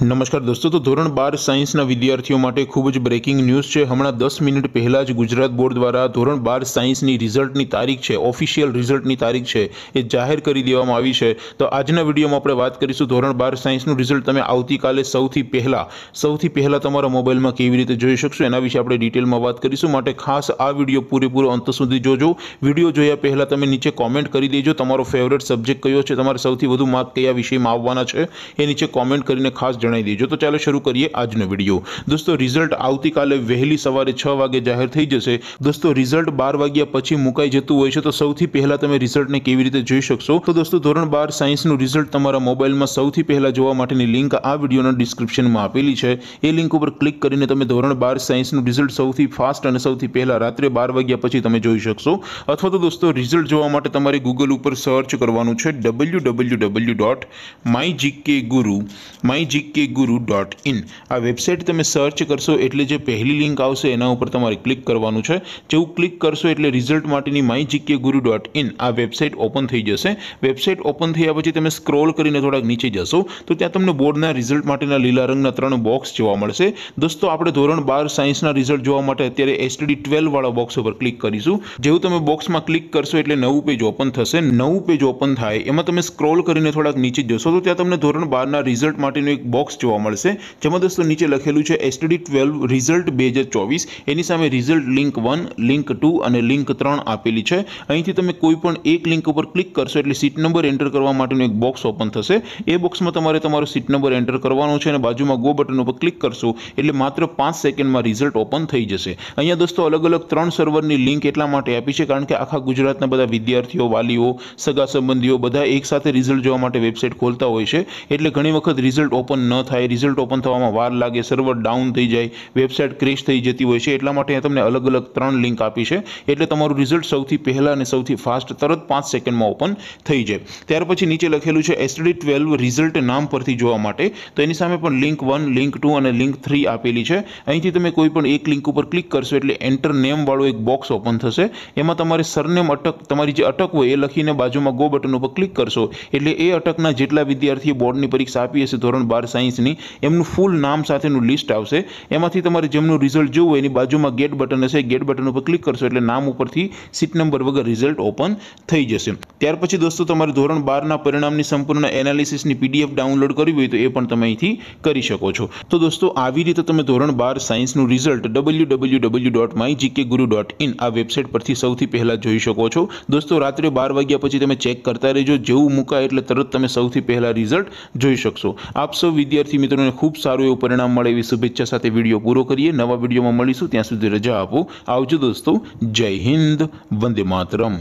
નમસ્કાર દોસ્તો તો ધોરણ બાર સાયન્સના વિદ્યાર્થીઓ માટે ખૂબ જ બ્રેકિંગ ન્યૂઝ છે હમણાં દસ મિનિટ પહેલાં જ ગુજરાત બોર્ડ દ્વારા ધોરણ બાર સાયન્સની રિઝલ્ટની તારીખ છે ઓફિશિયલ રિઝલ્ટની તારીખ છે એ જાહેર કરી દેવામાં આવી છે તો આજના વિડીયોમાં આપણે વાત કરીશું ધોરણ બાર સાયન્સનું રિઝલ્ટ તમે આવતીકાલે સૌથી પહેલાં સૌથી પહેલાં તમારા મોબાઈલમાં કેવી રીતે જોઈ શકશો એના વિશે આપણે ડિટેલમાં વાત કરીશું માટે ખાસ આ વિડીયો પૂરેપૂરો અંત સુધી જોજો વિડીયો જોયા પહેલાં તમે નીચે કોમેન્ટ કરી દેજો તમારો ફેવરેટ સબ્જેક્ટ કયો છે તમારે સૌથી વધુ માર્ક કયા વિષયમાં આવવાના છે એ નીચે કોમેન્ટ કરીને ખાસ જણાવી દેજો તો ચાલો શરૂ કરીએ આજનો વિડીયો દોસ્તો રિઝલ્ટ આવતીકાલે વહેલી સવારે છ વાગે જાહેર થઈ જશે દોસ્તો રિઝલ્ટ બાર વાગ્યા પછી મુકાઈ જતું હોય છે તો સૌથી પહેલાં તમે રિઝલ્ટને કેવી રીતે જોઈ શકશો તો દોસ્તો ધોરણ બાર સાયન્સનું રિઝલ્ટ તમારા મોબાઈલમાં સૌથી પહેલાં જોવા માટેની લિંક આ વિડીયોના ડિસ્ક્રિપ્શનમાં આપેલી છે એ લિંક ઉપર ક્લિક કરીને તમે ધોરણ બાર સાયન્સનું રિઝલ્ટ સૌથી ફાસ્ટ અને સૌથી પહેલાં રાત્રે બાર વાગ્યા પછી તમે જોઈ શકશો અથવા તો દોસ્તો રિઝલ્ટ જોવા માટે તમારે ગૂગલ ઉપર સર્ચ કરવાનું છે W W W dot my GK Guru my G K કે ગુરુ ડોટ ઇન આ વેબસાઇટ તમે સર્ચ કરશો એટલે જે પહેલી લિંક આવશે એના ઉપર તમારે ક્લિક કરવાનું છે જેવું ક્લિક કરશો એટલે રિઝલ્ટ માટેની માય જીકે ગુરુ ડોટ ઇન આ વેબસાઇટ ઓપન થઈ જશે વેબસાઇટ ઓપન થયા પછી તમે સ્ક્રોલ કરીને થોડાક નીચે જશો તો ત્યાં તમને બોર્ડના રિઝલ્ટ માટેના લીલા રંગના ત્રણ બોક્સ જોવા મળશે દોસ્તો આપણે ધોરણ બાર સાયન્સના રિઝલ્ટ જોવા માટે અત્યારે એસટીડી ટ્વેલ્વવાળા બોક્સ ઉપર ક્લિક કરીશું જેવું તમે બોક્સમાં ક્લિક કરશો એટલે નવું પેજ ઓપન થશે નવું પેજ ઓપન થાય એમાં તમે સ્ક્રોલ કરીને થોડાક નીચે જશો તો ત્યાં તમને ધોરણ બારના રિઝલ્ટ માટેનું એક બોક્સ બોક્સ જોવા મળશે જેમાં દોસ્તો નીચે લખેલું છે એસટીડી ટ્વેલ્વ રિઝલ્ટ બે હજાર ચોવીસ એની સામે result link one link two અને લિંક ત્રણ આપેલી છે અહીંથી તમે કોઈ પણ એક લિંક ઉપર ક્લિક કરશો એટલે સીટ નંબર એન્ટર કરવા માટેનું એક બોક્સ ઓપન થશે એ બોક્સમાં તમારે તમારો સીટ નંબર એન્ટર કરવાનો છે અને બાજુમાં ગો બટન ઉપર ક્લિક કરશો એટલે માત્ર પાંચ સેકન્ડમાં રિઝલ્ટ ઓપન થઈ જશે અહીંયા દોસ્તો અલગ અલગ ત્રણ સર્વરની લિંક એટલા માટે આપી છે કારણ કે આખા ગુજરાતના બધા વિદ્યાર્થીઓ વાલીઓ સગા સંબંધીઓ બધા એક સાથે રિઝલ્ટ જોવા માટે વેબસાઇટ ખોલતા હોય છે એટલે ઘણી વખત રિઝલ્ટ ઓપન ન થાય રિઝલ્ટ ઓપન થવામાં વાર લાગે સર્વર ડાઉન થઈ જાય વેબસાઇટ ક્રેશ થઈ જતી હોય છે એટલા માટે તમને અલગ અલગ ત્રણ લિંક આપી છે એટલે તમારું રિઝલ્ટ સૌથી પહેલાં અને સૌથી ફાસ્ટ તરત પાંચ સેકન્ડમાં ઓપન થઈ જાય ત્યાર પછી નીચે લખેલું છે એસડી ટ્વેલ્વ રિઝલ્ટ નામ પરથી જોવા માટે તો એની સામે પણ લિંક વન લિંક ટુ અને લિંક થ્રી આપેલી છે અહીંથી તમે કોઈ પણ એક લિંક ઉપર ક્લિક કરશો એટલે એન્ટર નેમવાળો એક બોક્સ ઓપન થશે એમાં તમારે સરનેમ અટક તમારી જે અટક હોય એ લખીને બાજુમાં ગો બટન ઉપર ક્લિક કરશો એટલે એ અટકના જેટલા વિદ્યાર્થીએ બોર્ડની પરીક્ષા આપી હશે ધોરણ બાર સાયન્સ સાયન્સની એમનું ફૂલ નામ સાથેનું લિસ્ટ આવશે એમાંથી તમારે જેમનું રિઝલ્ટ જોવું એની બાજુમાં ગેટ બટન હશે ગેટ બટન ઉપર ક્લિક કરશો એટલે નામ ઉપરથી સીટ નંબર વગર રિઝલ્ટ ઓપન થઈ જશે ત્યાર પછી દોસ્તો તમારે ધોરણ બારના પરિણામની સંપૂર્ણ એનાલિસિસની પીડીએફ ડાઉનલોડ કરવી હોય તો એ પણ તમે અહીંથી કરી શકો છો તો દોસ્તો આવી રીતે તમે ધોરણ બાર સાયન્સનું result W W W dot my GK ગુરુ ડોટ ઇન આ વેબસાઇટ પરથી સૌથી પહેલાં જોઈ શકો છો દોસ્તો રાત્રે બાર વાગ્યા પછી તમે ચેક કરતા રહેજો જેવું મૂકાય એટલે તરત તમે સૌથી પહેલાં રિઝલ્ટ જોઈ શકશો આપ સૌ વિદ્યાર્થી મિત્રોને ખૂબ સારું એવું પરિણામ મળે એવી શુભેચ્છા સાથે વિડીયો પૂરો કરીએ નવા વિડીયોમાં મળીશું ત્યાં સુધી રજા આપો આવજો દોસ્તો જય હિન્દ વંદે માતરમ